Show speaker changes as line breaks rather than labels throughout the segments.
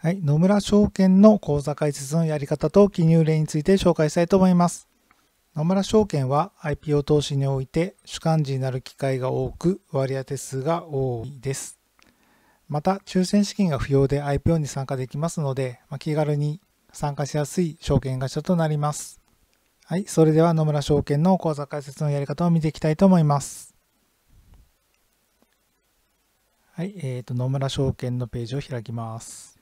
はい、野村証券の口座開設のやり方と記入例について紹介したいと思います。野村証券は IPO 投資において主幹事になる機会が多く割当数が多いです。また、抽選資金が不要で IPO に参加できますので、ま気軽に参加しやすい証券会社となります。はい、それでは野村証券の口座開設のやり方を見ていきたいと思います。はい、えっ、ー、と、野村証券のページを開きます。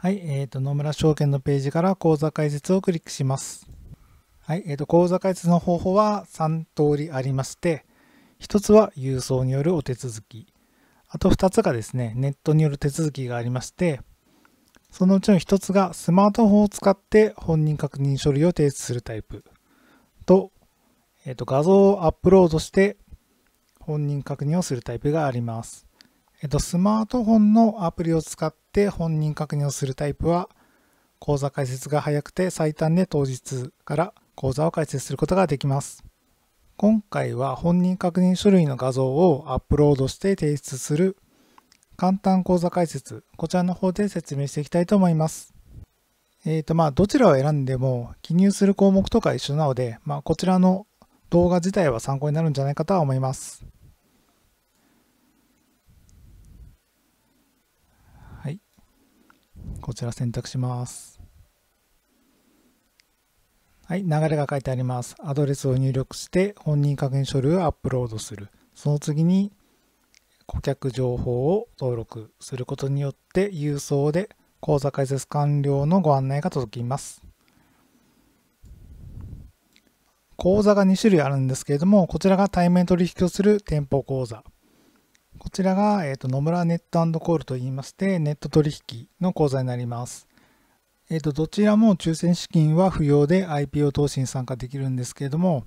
はい、えー、と野村証券のページから口座開設をクリックします。はい、えー、と口座開設の方法は3通りありまして、1つは郵送によるお手続き、あと2つがですね、ネットによる手続きがありまして、そのうちの1つがスマートフォンを使って本人確認書類を提出するタイプと、えー、と画像をアップロードして本人確認をするタイプがあります。えっと、スマートフォンのアプリを使って本人確認をするタイプは、口座開設が早くて最短で当日から口座を開設することができます。今回は本人確認書類の画像をアップロードして提出する簡単口座開設、こちらの方で説明していきたいと思います。えっ、ー、と、まあ、どちらを選んでも記入する項目とか一緒なので、まあ、こちらの動画自体は参考になるんじゃないかとは思います。こちら選択します。はい、流れが書いてあります。アドレスを入力して本人確認書類をアップロードする。その次に顧客情報を登録することによって郵送で口座開設完了のご案内が届きます。口座が2種類あるんですけれども、こちらが対面取引をする店舗口座。こちらが、えーと、野村ネットコールといいまして、ネット取引の口座になります。えーと、どちらも抽選資金は不要で IPO 投資に参加できるんですけれども、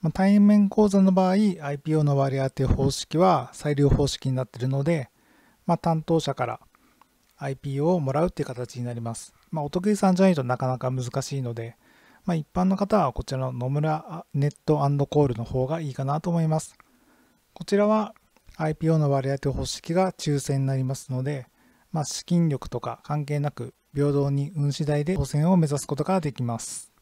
ま対面口座の場合、IPO の割り当て方式は裁量方式になっているので、まあ、担当者から IPO をもらうという形になります。まあ、お得意さんじゃないとなかなか難しいので、まあ、一般の方はこちらの野村ネットコールの方がいいかなと思います。こちらは IPO の割当て方式が抽選になりますので、まあ、資金力とか関係なく平等に運次第で当選を目指すことができます。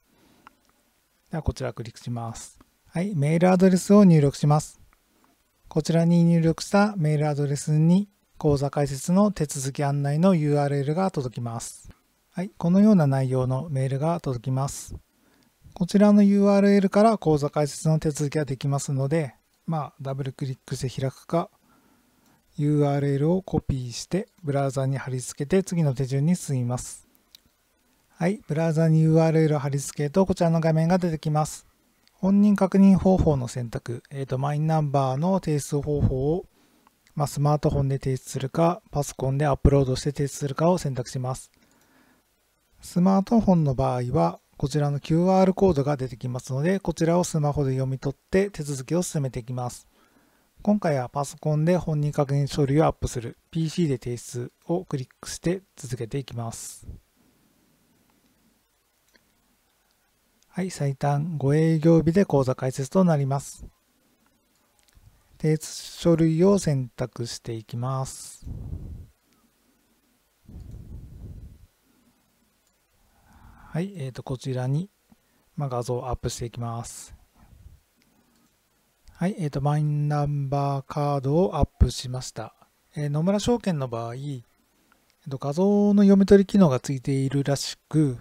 ではこちらクリックします。はい、メールアドレスを入力します。こちらに入力したメールアドレスに講座開設の手続き案内の URL が届きます。はい、このような内容のメールが届きます。こちらの URL から講座開設の手続きができますので、まあ、ダブルクリックして開くか URL をコピーしてブラウザに貼り付けて次の手順に進みます。はい、ブラウザに URL を貼り付けるとこちらの画面が出てきます。本人確認方法の選択、えーと、マイナンバーの提出方法を、まあ、スマートフォンで提出するかパソコンでアップロードして提出するかを選択します。スマートフォンの場合はこちらの QR コードが出てきますので、こちらをスマホで読み取って手続きを進めていきます。今回はパソコンで本人確認書類をアップする PC で提出をクリックして続けていきます。はい、最短5営業日で口座開設となります。提出書類を選択していきます。はい、えー、とこちらに、まあ、画像をアップしていきます。はい、えー、とマイナンバーカードをアップしました。えー、野村証券の場合、えー、と画像の読み取り機能がついているらしく、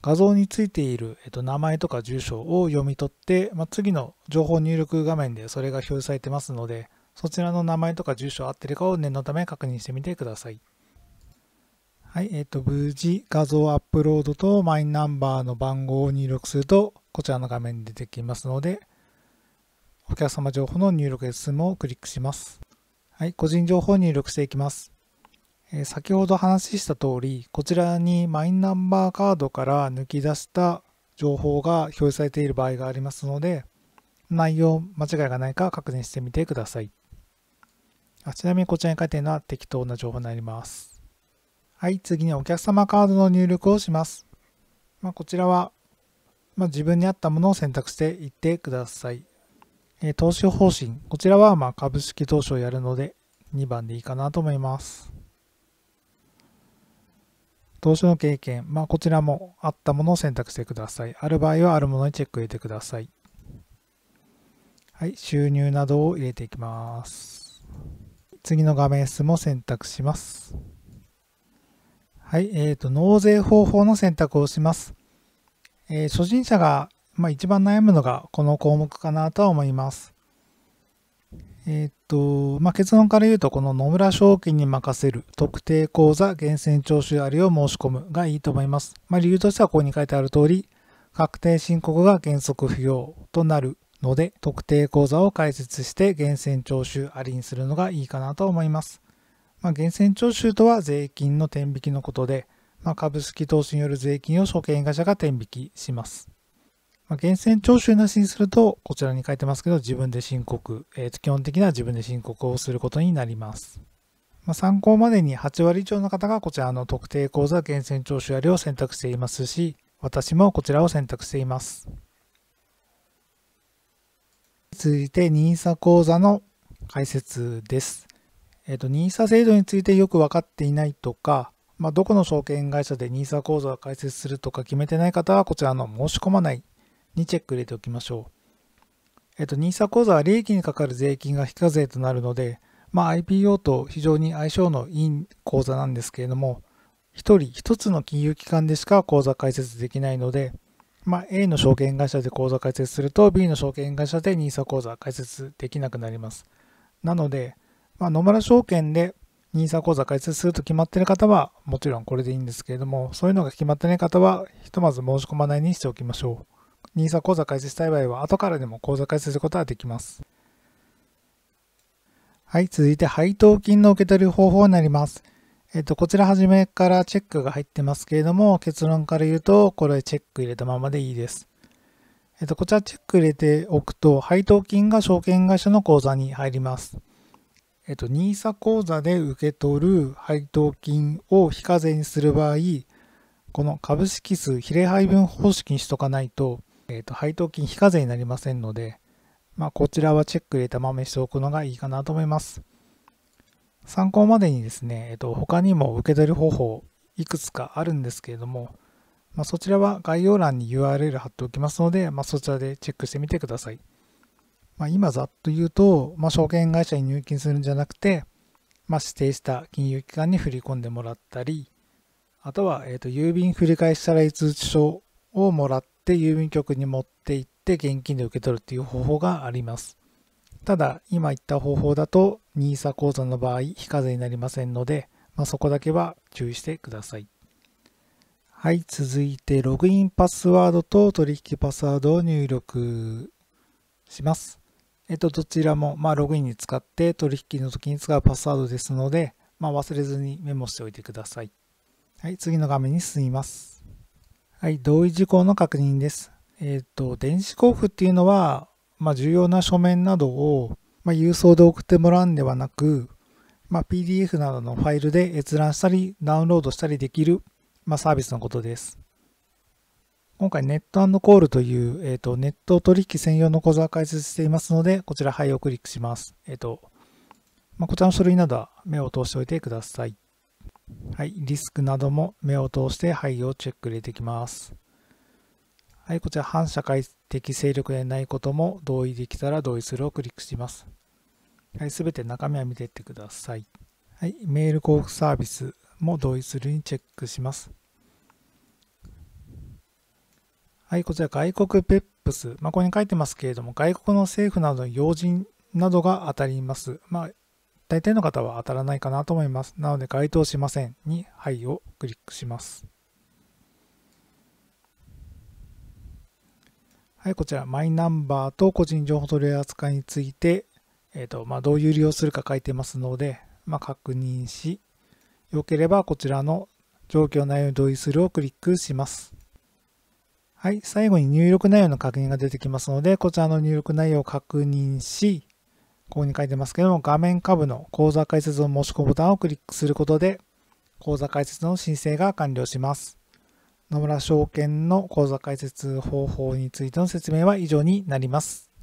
画像についている、えー、と名前とか住所を読み取って、まあ、次の情報入力画面でそれが表示されてますので、そちらの名前とか住所合ってるかを念のため確認してみてください。はい、えっ、ー、と、無事画像アップロードとマイナンバーの番号を入力すると、こちらの画面に出てきますので、お客様情報の入力むをクリックします。はい、個人情報を入力していきます。えー、先ほど話した通り、こちらにマイナンバーカードから抜き出した情報が表示されている場合がありますので、内容間違いがないか確認してみてください。あちなみにこちらに書いているのは適当な情報になります。はい、次にお客様カードの入力をします。まあ、こちらは、まあ、自分に合ったものを選択していってください。えー、投資方針。こちらはま株式投資をやるので2番でいいかなと思います。投資の経験。まあ、こちらもあったものを選択してください。ある場合はあるものにチェック入れてください。はい、収入などを入れていきます。次の画面数も選択します。はい、えーと、納税方法の選択をします。えー、初心者が、まあ、一番悩むのがこの項目かなとは思います。えっ、ー、と、まあ、結論から言うと、この野村証券に任せる特定口座源泉徴収ありを申し込むがいいと思います。まあ、理由としてはここに書いてある通り、確定申告が原則不要となるので、特定口座を開設して源泉徴収ありにするのがいいかなと思います。まあ、源泉徴収とは税金の転引きのことで、まあ、株式投資による税金を証券会社が転引きします。まあ、源泉徴収なしにすると、こちらに書いてますけど、自分で申告、えー、基本的には自分で申告をすることになります。まあ、参考までに8割以上の方がこちらの特定口座源泉徴収割りを選択していますし、私もこちらを選択しています。続いて NISA 口座の解説です。えっ、ー、と、NISA 制度についてよく分かっていないとか、まあ、どこの証券会社で NISA 口座を開設するとか決めてない方は、こちらの申し込まないにチェック入れておきましょう。えっ、ー、と、NISA 口座は利益にかかる税金が非課税となるので、まあ、IPO と非常に相性のいい口座なんですけれども、1人1つの金融機関でしか口座開設できないので、まあ、A の証券会社で口座開設すると B の証券会社で NISA 口座開設できなくなります。なので、まあ、野村証券で NISA 口座開設すると決まっている方は、もちろんこれでいいんですけれども、そういうのが決まってない方は、ひとまず申し込まないにしておきましょう。NISA 口座開設したい場合は、後からでも口座開設することはできます。はい、続いて配当金の受け取り方法になります。えっと、こちら初めからチェックが入ってますけれども、結論から言うと、これチェック入れたままでいいです。えっと、こちらチェック入れておくと、配当金が証券会社の口座に入ります。えっと、NISA 口座で受け取る配当金を非課税にする場合、この株式数比例配分方式にしとかないと、えっと、配当金非課税になりませんので、まあ、こちらはチェック入れたまめしておくのがいいかなと思います。参考までにですね、えっと、他にも受け取り方法いくつかあるんですけれども、まあ、そちらは概要欄に URL 貼っておきますので、まあ、そちらでチェックしてみてください。まあ、今ざっと言うと、まあ、証券会社に入金するんじゃなくて、まあ、指定した金融機関に振り込んでもらったり、あとは、えー、と郵便振替支払い通知書をもらって郵便局に持って行って現金で受け取るという方法があります。ただ、今言った方法だと NISA 口座の場合、非課税になりませんので、まあ、そこだけは注意してください。はい、続いてログインパスワードと取引パスワードを入力します。えっと、どちらも、まあ、ログインに使って取引の時に使うパスワードですので、まあ、忘れずにメモしておいてください。はい、次の画面に進みます。はい、同意事項の確認です。えっ、と、電子交付っていうのは、まあ、重要な書面などを、まあ、郵送で送ってもらうんではなく、まあ、PDF などのファイルで閲覧したり、ダウンロードしたりできる、まあ、サービスのことです。今回ネットコールという、えっ、ー、と、ネット取引専用の講座を開設していますので、こちら、はいをクリックします。えっ、ー、と、まあ、こちらの書類などは目を通しておいてください。はい、リスクなども目を通して、はいをチェック入れていきます。はい、こちら、反社会的勢力でないことも同意できたら同意するをクリックします。はい、すべて中身は見ていってください。はい、メール交付サービスも同意するにチェックします。はい、こちら外国ペップス。まあ、ここに書いてますけれども、外国の政府などの要人などが当たります。まあ、大体の方は当たらないかなと思います。なので、該当しませんに、はいをクリックします。はい、こちら、マイナンバーと個人情報取り扱いについて、えーとまあ、どういう利用するか書いてますので、まあ、確認し、よければこちらの状況内容に同意するをクリックします。はい、最後に入力内容の確認が出てきますので、こちらの入力内容を確認し、ここに書いてますけども、画面下部の口座開設の申し込みボタンをクリックすることで、口座開設の申請が完了します。野村証券の口座開設方法についての説明は以上になります。